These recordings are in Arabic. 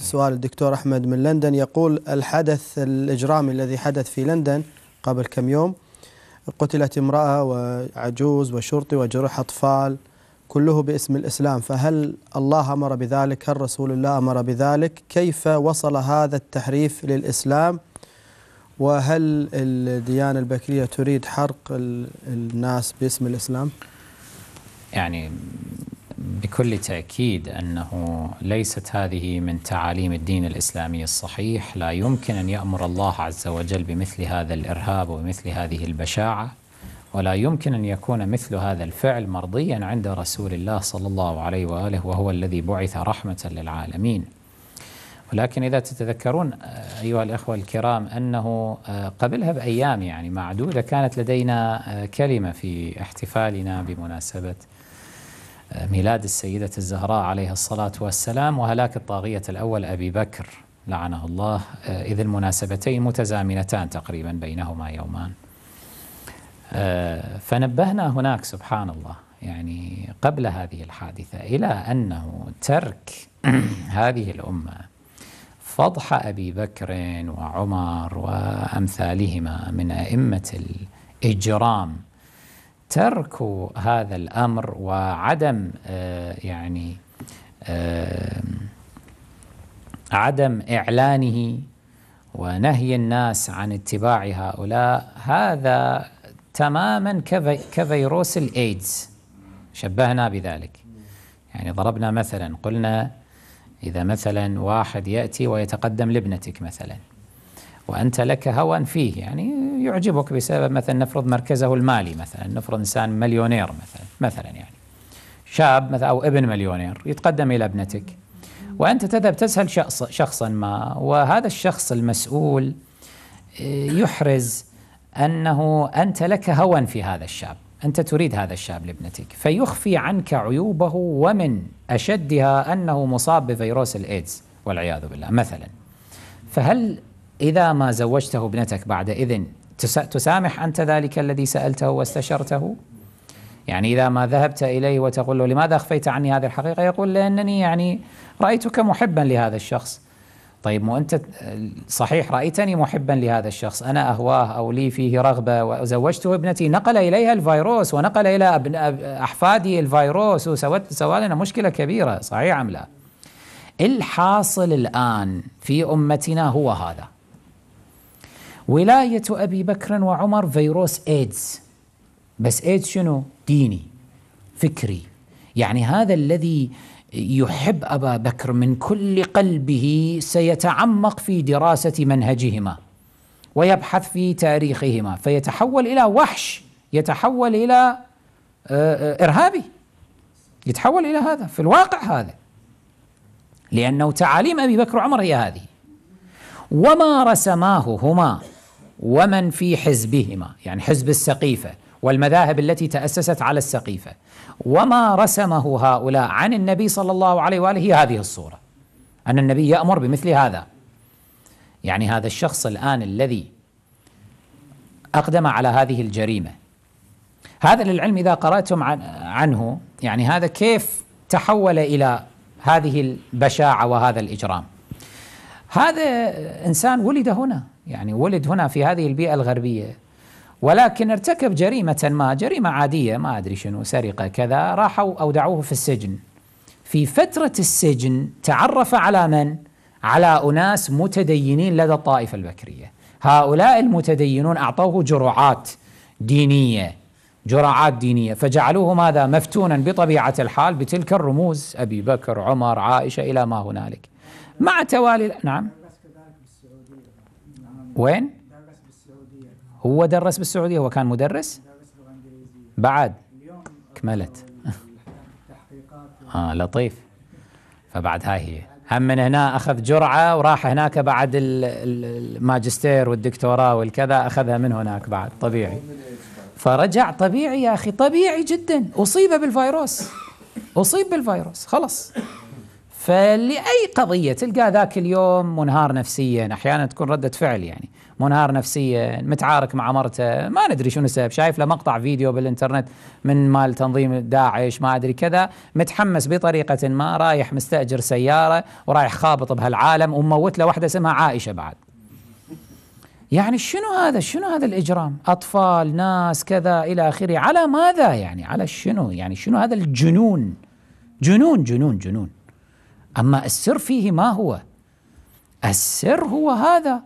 سؤال الدكتور أحمد من لندن يقول الحدث الإجرامي الذي حدث في لندن قبل كم يوم قتلت امرأة وعجوز وشرطي وجرح أطفال كله باسم الإسلام فهل الله أمر بذلك هل رسول الله أمر بذلك كيف وصل هذا التحريف للإسلام وهل الديانة البكرية تريد حرق الناس باسم الإسلام يعني بكل تأكيد أنه ليست هذه من تعاليم الدين الإسلامي الصحيح لا يمكن أن يأمر الله عز وجل بمثل هذا الإرهاب ومثل هذه البشاعة ولا يمكن أن يكون مثل هذا الفعل مرضيا عند رسول الله صلى الله عليه وآله وهو الذي بعث رحمة للعالمين ولكن إذا تتذكرون أيها الأخوة الكرام أنه آه، قبلها بأيام يعني معدودة كانت لدينا آه، كلمة في احتفالنا بمناسبة ميلاد السيدة الزهراء عليها الصلاة والسلام وهلاك الطاغية الأول أبي بكر لعنه الله آه، إذ المناسبتين متزامنتان تقريبا بينهما يومان آه، فنبهنا هناك سبحان الله يعني قبل هذه الحادثة إلى أنه ترك هذه الأمة فضح أبي بكر وعمر وأمثالهما من أئمة الإجرام ترك هذا الأمر وعدم آه، يعني آه، عدم إعلانه ونهي الناس عن اتباع هؤلاء هذا تماما كفيروس الإيدز شبهنا بذلك يعني ضربنا مثلا قلنا إذا مثلا واحد يأتي ويتقدم لابنتك مثلا وأنت لك هوى فيه يعني يعجبك بسبب مثلا نفرض مركزه المالي مثلا نفرض إنسان مليونير مثلا مثلا يعني شاب مثلا أو ابن مليونير يتقدم إلى ابنتك وأنت تذهب تسأل شخص شخصا ما وهذا الشخص المسؤول آه، يحرز أنه أنت لك هوى في هذا الشاب أنت تريد هذا الشاب لابنتك فيخفي عنك عيوبه ومن أشدها أنه مصاب بفيروس الإيدز والعياذ بالله مثلا فهل إذا ما زوجته ابنتك بعد إذن تسامح أنت ذلك الذي سألته واستشرته يعني إذا ما ذهبت إليه وتقول له لماذا أخفيت عني هذه الحقيقة يقول لأنني يعني رأيتك محبا لهذا الشخص طيب وأنت صحيح رأيتني محبا لهذا الشخص أنا أهواه أو لي فيه رغبة وزوجته ابنتي نقل إليها الفيروس ونقل إلى أبن أحفادي الفيروس وسوت لنا مشكلة كبيرة صحيح أم لا الحاصل الآن في أمتنا هو هذا ولاية أبي بكر وعمر فيروس إيدز بس إيدز شنو؟ ديني فكري يعني هذا الذي يحب أبا بكر من كل قلبه سيتعمق في دراسة منهجهما ويبحث في تاريخهما فيتحول إلى وحش يتحول إلى آه، آه، إرهابي يتحول إلى هذا في الواقع هذا لأنه تعاليم أبي بكر وعمر هي هذه وما رسماه هما ومن في حزبهما يعني حزب السقيفة والمذاهب التي تأسست على السقيفة وما رسمه هؤلاء عن النبي صلى الله عليه وآله هذه الصورة أن النبي يأمر بمثل هذا يعني هذا الشخص الآن الذي أقدم على هذه الجريمة هذا للعلم إذا قرأتم عنه يعني هذا كيف تحول إلى هذه البشاعة وهذا الإجرام هذا إنسان ولد هنا يعني ولد هنا في هذه البيئة الغربية ولكن ارتكب جريمة ما جريمة عادية ما أدري شنو سرقة كذا راحوا أودعوه في السجن في فترة السجن تعرف على من؟ على أناس متدينين لدى الطائفة البكرية هؤلاء المتدينون أعطوه جرعات دينية جرعات دينية فجعلوه ماذا مفتونا بطبيعة الحال بتلك الرموز أبي بكر عمر عائشة إلى ما هنالك مع توالي نعم وين؟ هو درس بالسعودية هو كان مدرس؟ بعد كملت آه لطيف فبعد هاي هي هم من هنا أخذ جرعة وراح هناك بعد الماجستير والدكتوراه والكذا أخذها من هناك بعد طبيعي فرجع طبيعي يا أخي طبيعي جدا أصيب بالفيروس أصيب بالفيروس خلص فلأي قضية تلقاه ذاك اليوم منهار نفسيا أحيانا تكون ردة فعل يعني منهار نفسيا متعارك مع مرته ما ندري شنو السبب شايف له مقطع فيديو بالإنترنت من مال تنظيم داعش ما أدري كذا متحمس بطريقة ما رايح مستأجر سيارة ورايح خابط بهالعالم وموت له واحدة اسمها عائشة بعد يعني شنو هذا شنو هذا الإجرام أطفال ناس كذا إلى آخره على ماذا يعني على شنو يعني شنو هذا الجنون جنون جنون جنون اما السر فيه ما هو؟ السر هو هذا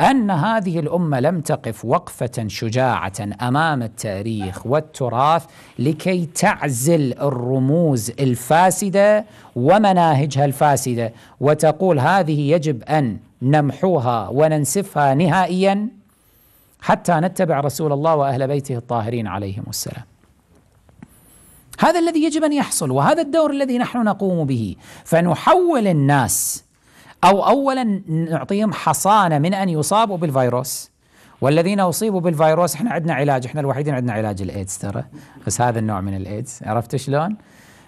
ان هذه الامه لم تقف وقفه شجاعه امام التاريخ والتراث لكي تعزل الرموز الفاسده ومناهجها الفاسده وتقول هذه يجب ان نمحوها وننسفها نهائيا حتى نتبع رسول الله واهل بيته الطاهرين عليهم السلام هذا الذي يجب ان يحصل وهذا الدور الذي نحن نقوم به فنحول الناس او اولا نعطيهم حصانه من ان يصابوا بالفيروس والذين اصيبوا بالفيروس احنا عندنا علاج احنا الوحيدين عندنا علاج الايدز ترى بس هذا النوع من الايدز عرفت شلون؟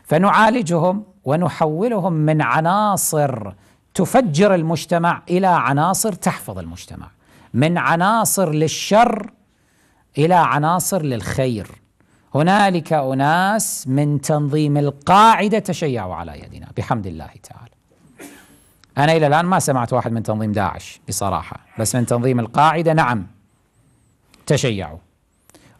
فنعالجهم ونحولهم من عناصر تفجر المجتمع الى عناصر تحفظ المجتمع من عناصر للشر الى عناصر للخير هنالك أناس من تنظيم القاعدة تشيعوا على يدنا بحمد الله تعالى أنا إلى الآن ما سمعت واحد من تنظيم داعش بصراحة بس من تنظيم القاعدة نعم تشيعوا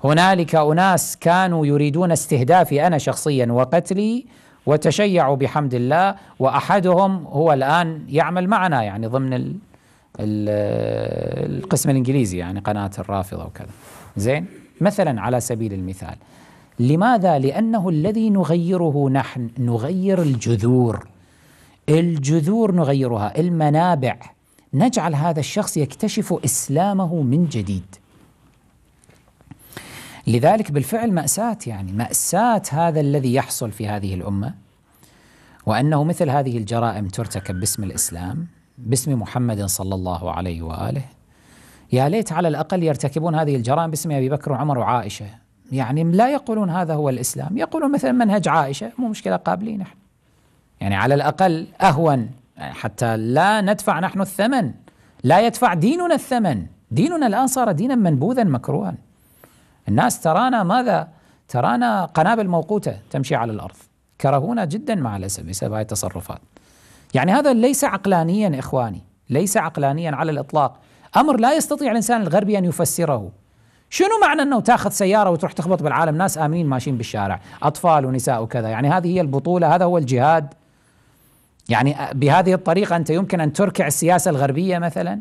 هنالك أناس كانوا يريدون استهدافي أنا شخصيا وقتلي وتشيعوا بحمد الله وأحدهم هو الآن يعمل معنا يعني ضمن الـ الـ القسم الإنجليزي يعني قناة الرافضة وكذا زين مثلا على سبيل المثال لماذا؟ لأنه الذي نغيره نحن نغير الجذور الجذور نغيرها المنابع نجعل هذا الشخص يكتشف إسلامه من جديد لذلك بالفعل مأساة يعني مأساة هذا الذي يحصل في هذه الأمة وأنه مثل هذه الجرائم ترتكب باسم الإسلام باسم محمد صلى الله عليه وآله يا ليت على الأقل يرتكبون هذه الجرائم باسم أبي بكر وعمر وعائشة يعني لا يقولون هذا هو الإسلام يقولون مثلا منهج عائشة مو مشكلة قابلين نحن يعني على الأقل أهون يعني حتى لا ندفع نحن الثمن لا يدفع ديننا الثمن ديننا الآن صار دينا منبوذا مكروها الناس ترانا ماذا ترانا قنابل موقوتة تمشي على الأرض كرهونا جدا مع الأسف بسبب هذه التصرفات يعني هذا ليس عقلانيا إخواني ليس عقلانيا على الإطلاق أمر لا يستطيع الإنسان الغربي أن يفسره شنو معنى انه تاخذ سياره وتروح تخبط بالعالم ناس امنين ماشيين بالشارع اطفال ونساء وكذا يعني هذه هي البطوله هذا هو الجهاد يعني بهذه الطريقه انت يمكن ان تركع السياسه الغربيه مثلا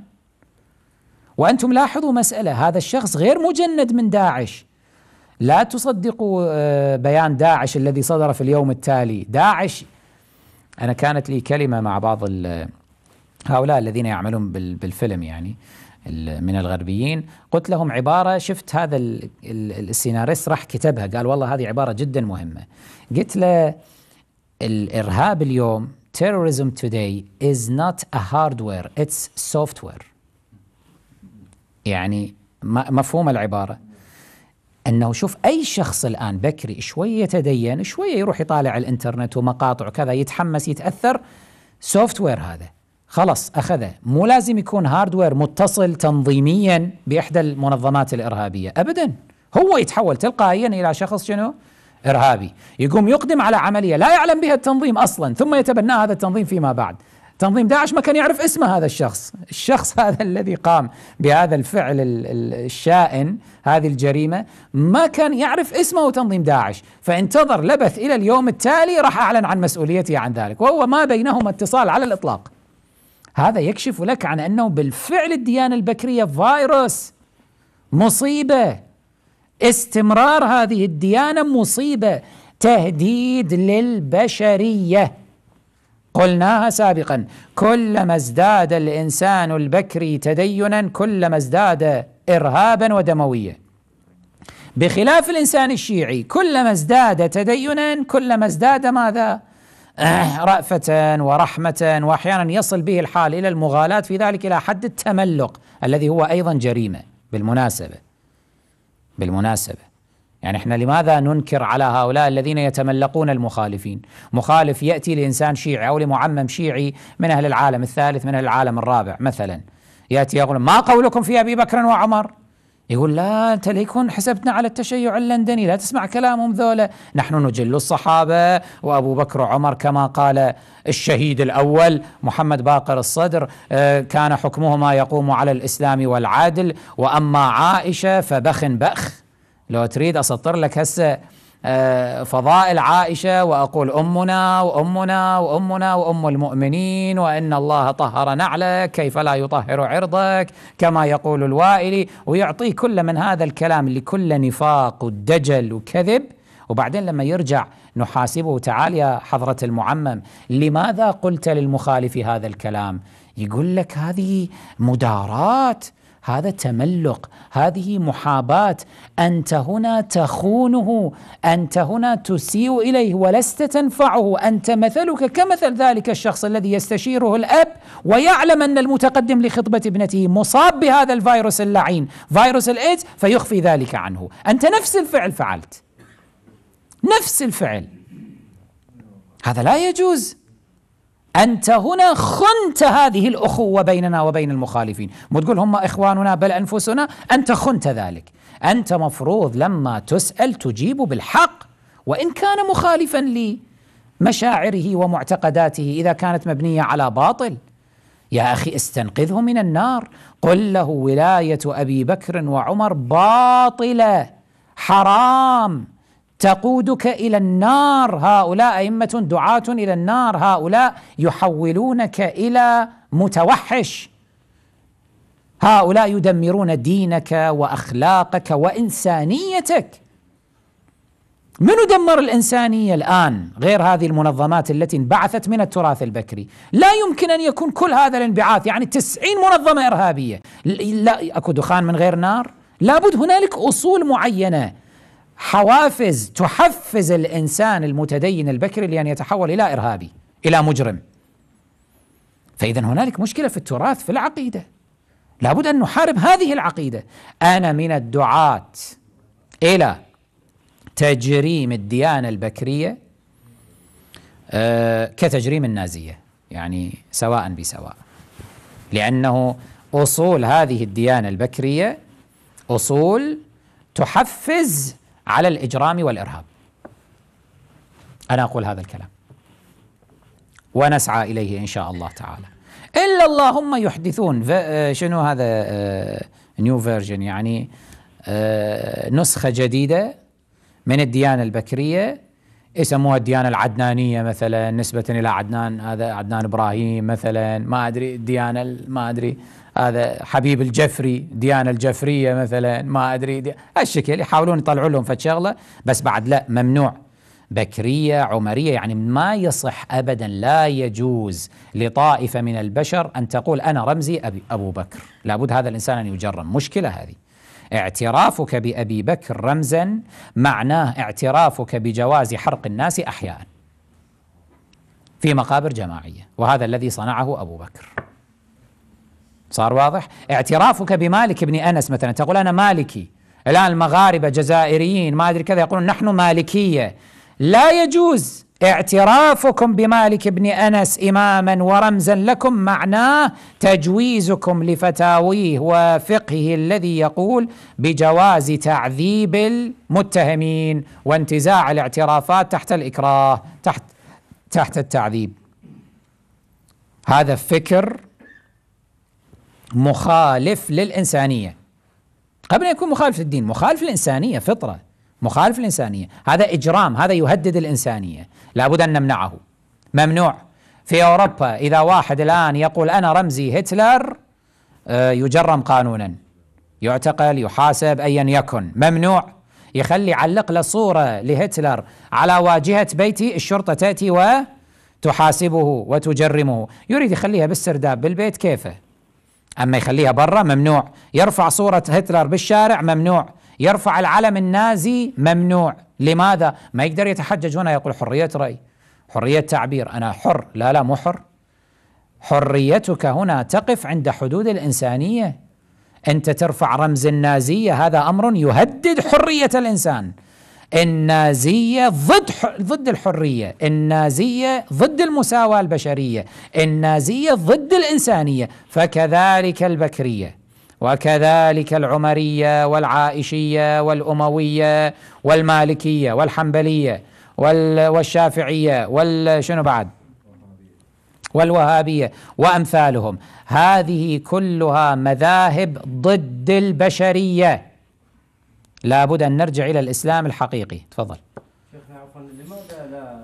وانتم لاحظوا مساله هذا الشخص غير مجند من داعش لا تصدقوا آه، بيان داعش الذي صدر في اليوم التالي داعش انا كانت لي كلمه مع بعض هؤلاء الذين يعملون بالفيلم يعني من الغربيين قلت لهم عبارة شفت هذا السيناريست راح كتبها قال والله هذه عبارة جدا مهمة قلت له الإرهاب اليوم terrorism today is not a hardware it's software يعني مفهوم العبارة أنه شوف أي شخص الآن بكري شوية يتدين شوية يروح يطالع الإنترنت ومقاطع وكذا يتحمس يتأثر سوفت وير هذا خلص أخذه مو لازم يكون هاردوير متصل تنظيميا بإحدى المنظمات الإرهابية أبدا هو يتحول تلقائيا إلى شخص شنو إرهابي يقوم يقدم على عملية لا يعلم بها التنظيم أصلا ثم يتبناها هذا التنظيم فيما بعد تنظيم داعش ما كان يعرف اسم هذا الشخص الشخص هذا الذي قام بهذا الفعل الشائن هذه الجريمة ما كان يعرف اسمه تنظيم داعش فانتظر لبث إلى اليوم التالي راح أعلن عن مسؤوليته عن ذلك وهو ما بينهما اتصال على الإطلاق هذا يكشف لك عن انه بالفعل الديانه البكريه فيروس مصيبه استمرار هذه الديانه مصيبه تهديد للبشريه قلناها سابقا كلما ازداد الانسان البكري تدينا كلما ازداد ارهابا ودمويه بخلاف الانسان الشيعي كلما ازداد تدينا كلما ازداد ماذا؟ آه، رأفة ورحمة وأحيانا يصل به الحال إلى المغالاة في ذلك إلى حد التملق الذي هو أيضا جريمة بالمناسبة بالمناسبة يعني احنا لماذا ننكر على هؤلاء الذين يتملقون المخالفين؟ مخالف ياتي لانسان شيعي او لمعمم شيعي من اهل العالم الثالث من اهل العالم الرابع مثلا ياتي يقول ما قولكم في ابي بكر وعمر؟ يقول لا أنت ليكون حسبتنا على التشيع اللندني لا تسمع كلامهم ذولا نحن نجل الصحابة وأبو بكر وعمر كما قال الشهيد الأول محمد باقر الصدر آه، كان حكمهما يقوم على الإسلام والعدل وأما عائشة فبخ بخ لو تريد أسطر لك هسه آه، فضائل عائشة وأقول أمنا وأمنا وأمنا وأم المؤمنين وإن الله طهر نعلك كيف لا يطهر عرضك كما يقول الوائلي ويعطيه كل من هذا الكلام لكل نفاق ودجل وكذب وبعدين لما يرجع نحاسبه تعال يا حضرة المعمم لماذا قلت للمخالف هذا الكلام يقول لك هذه مدارات هذا تملق هذه محاباه انت هنا تخونه انت هنا تسيء اليه ولست تنفعه انت مثلك كمثل ذلك الشخص الذي يستشيره الاب ويعلم ان المتقدم لخطبه ابنته مصاب بهذا الفيروس اللعين فيروس الايدز فيخفي ذلك عنه انت نفس الفعل فعلت نفس الفعل هذا لا يجوز أنت هنا خنت هذه الأخوة بيننا وبين المخالفين مو تقول هم إخواننا بل أنفسنا أنت خنت ذلك أنت مفروض لما تسأل تجيب بالحق وإن كان مخالفا لمشاعره ومعتقداته إذا كانت مبنية على باطل يا أخي استنقذه من النار قل له ولاية أبي بكر وعمر باطلة حرام تقودك الى النار هؤلاء ائمه دعاه الى النار هؤلاء يحولونك الى متوحش هؤلاء يدمرون دينك واخلاقك وانسانيتك من دمر الانسانيه الان غير هذه المنظمات التي انبعثت من التراث البكري لا يمكن ان يكون كل هذا الانبعاث يعني 90 منظمه ارهابيه لا اكو دخان من غير نار لابد هنالك اصول معينه حوافز تحفز الانسان المتدين البكري لان يتحول الى ارهابي الى مجرم فاذا هنالك مشكله في التراث في العقيده لابد ان نحارب هذه العقيده انا من الدعاه الى تجريم الديانه البكريه آه، كتجريم النازيه يعني سواء بسواء لانه اصول هذه الديانه البكريه اصول تحفز على الإجرام والإرهاب أنا أقول هذا الكلام ونسعى إليه إن شاء الله تعالى إلا اللهم يحدثون آه، شنو هذا نيو آه، فيرجن يعني آه، نسخة جديدة من الديانة البكرية يسموها الديانة العدنانية مثلا نسبة إلى عدنان هذا عدنان إبراهيم مثلا ما أدري الديانة ما أدري هذا حبيب الجفري ديانه الجفريه مثلا ما ادري هالشكل يحاولون يطلعون لهم فتشغلة شغله بس بعد لا ممنوع بكريه عمريه يعني ما يصح ابدا لا يجوز لطائفه من البشر ان تقول انا رمزي ابي ابو بكر لابد هذا الانسان ان يجرم مشكله هذه اعترافك بابي بكر رمزا معناه اعترافك بجواز حرق الناس احياء في مقابر جماعيه وهذا الذي صنعه ابو بكر صار واضح؟ اعترافك بمالك بن انس مثلا تقول انا مالكي الان المغاربه جزائريين ما ادري كذا يقولون نحن مالكيه لا يجوز اعترافكم بمالك بن انس اماما ورمزا لكم معناه تجويزكم لفتاويه وفقهه الذي يقول بجواز تعذيب المتهمين وانتزاع الاعترافات تحت الاكراه تحت تحت التعذيب هذا فكر مخالف للإنسانية قبل أن يكون مخالف للدين مخالف للإنسانية فطرة مخالف للإنسانية هذا إجرام هذا يهدد الإنسانية لابد أن نمنعه ممنوع في أوروبا إذا واحد الآن يقول أنا رمزي هتلر آه، يجرم قانونا يعتقل يحاسب أيا يكن ممنوع يخلي يعلق له صورة لهتلر على واجهة بيتي الشرطة تأتي وتحاسبه وتجرمه يريد يخليها بالسرداب بالبيت كيفه اما يخليها برا ممنوع يرفع صوره هتلر بالشارع ممنوع يرفع العلم النازي ممنوع لماذا ما يقدر يتحجج هنا يقول حريه راي حريه تعبير انا حر لا لا مو حر حريتك هنا تقف عند حدود الانسانيه انت ترفع رمز النازيه هذا امر يهدد حريه الانسان النازية ضد ضد الحرية النازية ضد المساواة البشرية النازية ضد الإنسانية فكذلك البكرية وكذلك العمرية والعائشية والأموية والمالكية والحنبلية والشافعية والشنو بعد والوهابية وأمثالهم هذه كلها مذاهب ضد البشرية لابد أن نرجع إلى الإسلام الحقيقي تفضل شيخنا عفوا لماذا لا,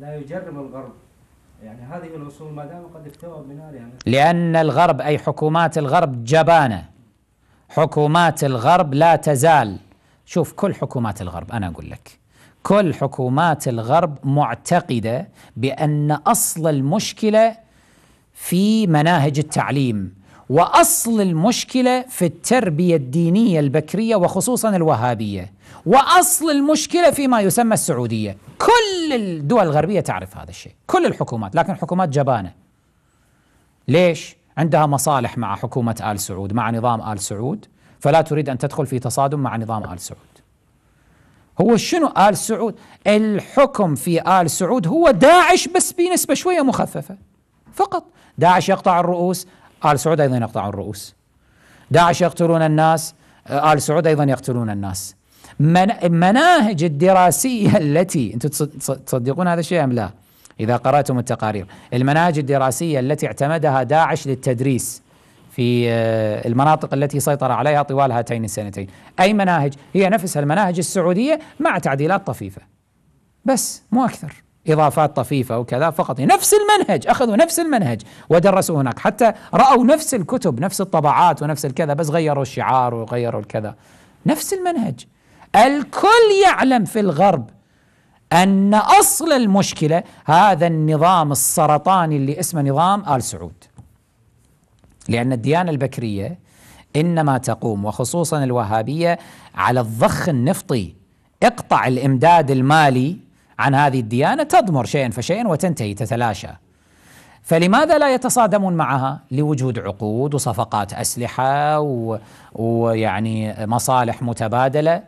لا يجرم الغرب يعني هذه الأصول ما دام قد افتوى بنارها يعني لأن الغرب أي حكومات الغرب جبانة حكومات الغرب لا تزال شوف كل حكومات الغرب أنا أقول لك كل حكومات الغرب معتقدة بأن أصل المشكلة في مناهج التعليم واصل المشكله في التربيه الدينيه البكريه وخصوصا الوهابيه واصل المشكله فيما يسمى السعوديه كل الدول الغربيه تعرف هذا الشيء كل الحكومات لكن الحكومات جبانه ليش عندها مصالح مع حكومه ال سعود مع نظام ال سعود فلا تريد ان تدخل في تصادم مع نظام ال سعود هو شنو ال سعود الحكم في ال سعود هو داعش بس بنسبه شويه مخففه فقط داعش يقطع الرؤوس آل سعود أيضا يقطعون الرؤوس داعش يقتلون الناس آه، آل سعود أيضا يقتلون الناس المناهج الدراسية التي أنتم تصدقون هذا الشيء أم لا إذا قرأتم التقارير المناهج الدراسية التي اعتمدها داعش للتدريس في آه، المناطق التي سيطر عليها طوال هاتين السنتين أي مناهج هي نفسها المناهج السعودية مع تعديلات طفيفة بس مو أكثر إضافات طفيفة وكذا فقط نفس المنهج أخذوا نفس المنهج ودرسوه هناك حتى رأوا نفس الكتب نفس الطبعات ونفس الكذا بس غيروا الشعار وغيروا الكذا نفس المنهج الكل يعلم في الغرب أن أصل المشكلة هذا النظام السرطاني اللي اسمه نظام آل سعود لأن الديانة البكرية إنما تقوم وخصوصا الوهابية على الضخ النفطي اقطع الإمداد المالي عن هذه الديانه تضمر شيئا فشيئا وتنتهي تتلاشى. فلماذا لا يتصادمون معها؟ لوجود عقود وصفقات اسلحه ويعني مصالح متبادله.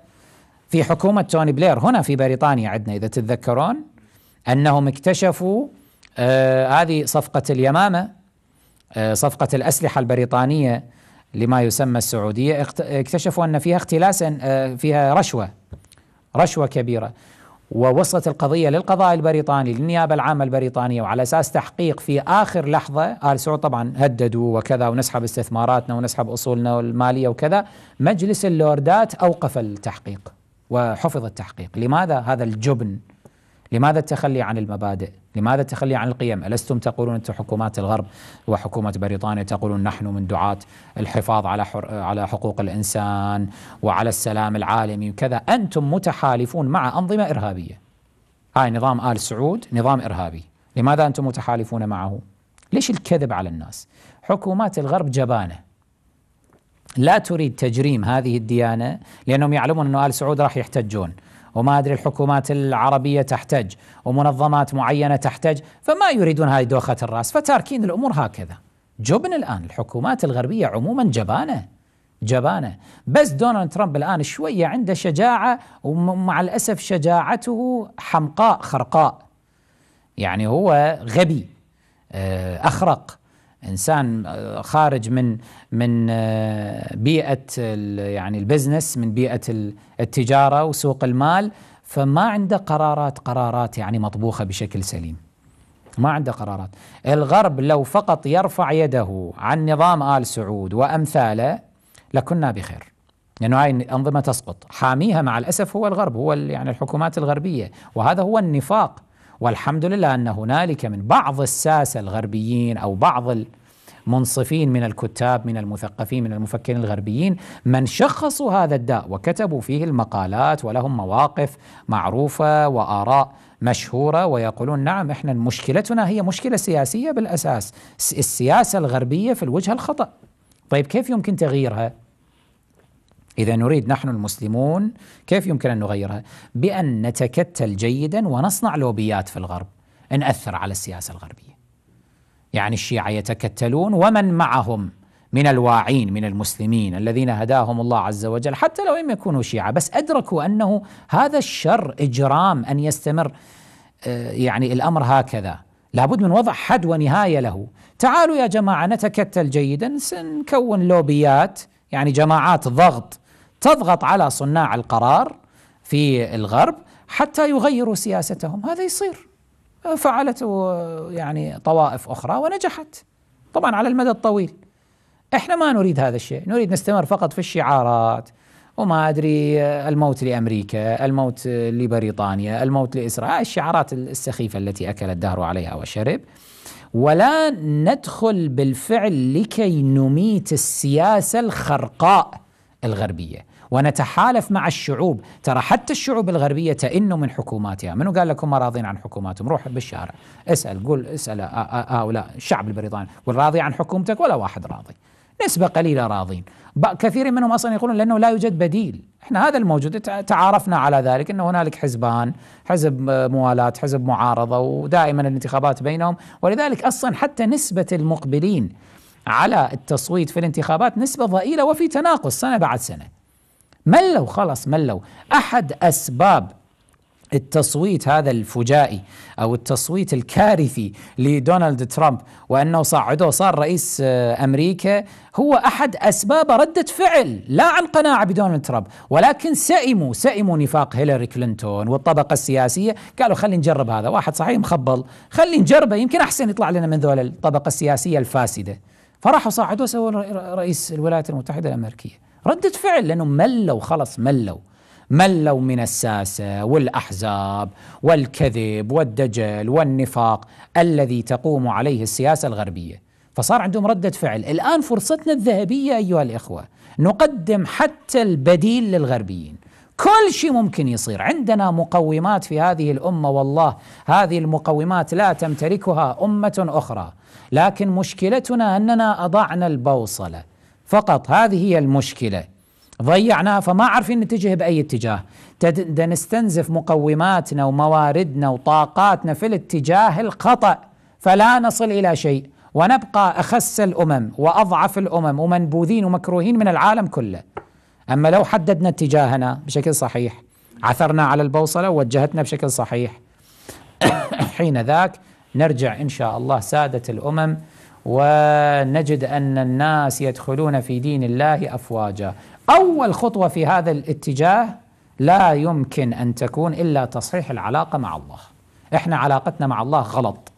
في حكومه توني بلير هنا في بريطانيا عندنا اذا تتذكرون انهم اكتشفوا آه هذه صفقه اليمامه آه صفقه الاسلحه البريطانيه لما يسمى السعوديه اكتشفوا ان فيها اختلاسا آه فيها رشوه رشوه كبيره ووصلت القضية للقضاء البريطاني للنيابة العامة البريطانية وعلى أساس تحقيق في آخر لحظة آل سعود طبعا هددوا وكذا ونسحب استثماراتنا ونسحب أصولنا المالية وكذا مجلس اللوردات أوقف التحقيق وحفظ التحقيق لماذا هذا الجبن لماذا التخلي عن المبادئ؟ لماذا التخلي عن القيم؟ ألستم تقولون أنتم حكومات الغرب وحكومة بريطانيا تقولون نحن من دعاة الحفاظ على على حقوق الإنسان وعلى السلام العالمي وكذا، أنتم متحالفون مع أنظمة إرهابية. هاي نظام آل سعود نظام إرهابي، لماذا أنتم متحالفون معه؟ ليش الكذب على الناس؟ حكومات الغرب جبانه لا تريد تجريم هذه الديانه لانهم يعلمون أن ال سعود راح يحتجون وما أدري الحكومات العربية تحتج ومنظمات معينة تحتج فما يريدون هذه دوخة الرأس فتاركين الأمور هكذا جبن الآن الحكومات الغربية عموما جبانة جبانة بس دونالد ترامب الآن شوية عنده شجاعة ومع الأسف شجاعته حمقاء خرقاء يعني هو غبي آه، أخرق انسان آه، خارج من من آه، بيئه يعني البزنس من بيئه التجاره وسوق المال فما عنده قرارات قرارات يعني مطبوخه بشكل سليم. ما عنده قرارات. الغرب لو فقط يرفع يده عن نظام ال سعود وامثاله لكنا بخير. لانه يعني هاي الانظمه تسقط، حاميها مع الاسف هو الغرب هو يعني الحكومات الغربيه وهذا هو النفاق والحمد لله ان هنالك من بعض الساسه الغربيين او بعض المنصفين من الكتاب من المثقفين من المفكرين الغربيين من شخصوا هذا الداء وكتبوا فيه المقالات ولهم مواقف معروفه واراء مشهوره ويقولون نعم احنا مشكلتنا هي مشكله سياسيه بالاساس السياسه الغربيه في الوجهه الخطا طيب كيف يمكن تغييرها؟ إذا نريد نحن المسلمون كيف يمكن أن نغيرها؟ بأن نتكتل جيدا ونصنع لوبيات في الغرب نأثر على السياسة الغربية يعني الشيعة يتكتلون ومن معهم من الواعين من المسلمين الذين هداهم الله عز وجل حتى لو لم يكونوا شيعة بس أدركوا أنه هذا الشر إجرام أن يستمر آه، يعني الأمر هكذا لابد من وضع حد ونهاية له تعالوا يا جماعة نتكتل جيدا سنكون لوبيات يعني جماعات ضغط تضغط على صناع القرار في الغرب حتى يغيروا سياستهم هذا يصير فعلته يعني طوائف اخرى ونجحت طبعا على المدى الطويل احنا ما نريد هذا الشيء نريد نستمر فقط في الشعارات وما ادري الموت لامريكا، الموت لبريطانيا، الموت لاسرائيل، الشعارات السخيفه التي اكل الدهر عليها وشرب. ولا ندخل بالفعل لكي نميت السياسه الخرقاء الغربيه. ونتحالف مع الشعوب ترى حتى الشعوب الغربية تئن من حكوماتها منو قال لكم ما راضين عن حكوماتهم روح بالشارع اسأل قول اسأل هؤلاء الشعب البريطاني قول راضي عن حكومتك ولا واحد راضي نسبة قليلة راضين كثير منهم أصلا يقولون لأنه لا يوجد بديل احنا هذا الموجود تعارفنا على ذلك أنه هنالك حزبان حزب موالاة حزب معارضة ودائما الانتخابات بينهم ولذلك أصلا حتى نسبة المقبلين على التصويت في الانتخابات نسبة ضئيلة وفي تناقص سنة بعد سنة ملوا خلاص ملوا أحد أسباب التصويت هذا الفجائي او التصويت الكارثي لدونالد ترامب وانه صعده صار رئيس آه، امريكا هو احد اسباب رده فعل لا عن قناعه بدونالد ترامب ولكن سئموا سئموا نفاق هيلاري كلينتون والطبقه السياسيه قالوا خلينا نجرب هذا واحد صحيح مخبل خلينا نجربه يمكن احسن يطلع لنا من ذول الطبقه السياسيه الفاسده فراحوا صعدوا سووا رئيس الولايات المتحده الامريكيه ردة فعل لأنهم ملوا خلص ملوا ملوا من الساسة والأحزاب والكذب والدجل والنفاق الذي تقوم عليه السياسة الغربية فصار عندهم ردة فعل الآن فرصتنا الذهبية أيها الإخوة نقدم حتى البديل للغربيين كل شيء ممكن يصير عندنا مقومات في هذه الأمة والله هذه المقومات لا تمتلكها أمة أخرى لكن مشكلتنا أننا أضعنا البوصلة فقط هذه هي المشكلة ضيعناها فما عارفين نتجه بأي اتجاه نستنزف مقوماتنا ومواردنا وطاقاتنا في الاتجاه الخطأ فلا نصل إلى شيء ونبقى أخس الأمم وأضعف الأمم ومنبوذين ومكروهين من العالم كله أما لو حددنا اتجاهنا بشكل صحيح عثرنا على البوصلة ووجهتنا بشكل صحيح حين ذاك نرجع إن شاء الله سادة الأمم ونجد أن الناس يدخلون في دين الله أفواجا أول خطوة في هذا الاتجاه لا يمكن أن تكون إلا تصحيح العلاقة مع الله إحنا علاقتنا مع الله غلط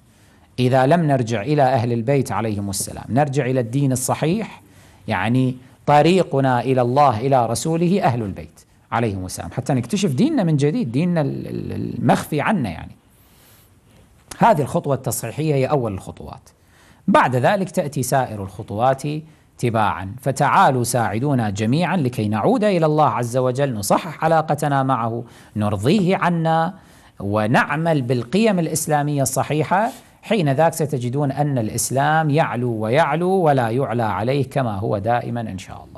إذا لم نرجع إلى أهل البيت عليهم السلام نرجع إلى الدين الصحيح يعني طريقنا إلى الله إلى رسوله أهل البيت عليهم السلام حتى نكتشف ديننا من جديد ديننا المخفي عنا يعني هذه الخطوة التصحيحية هي أول الخطوات بعد ذلك تأتي سائر الخطوات تباعا فتعالوا ساعدونا جميعا لكي نعود إلى الله عز وجل نصحح علاقتنا معه نرضيه عنا ونعمل بالقيم الإسلامية الصحيحة حين ذاك ستجدون أن الإسلام يعلو ويعلو ولا يعلى عليه كما هو دائما إن شاء الله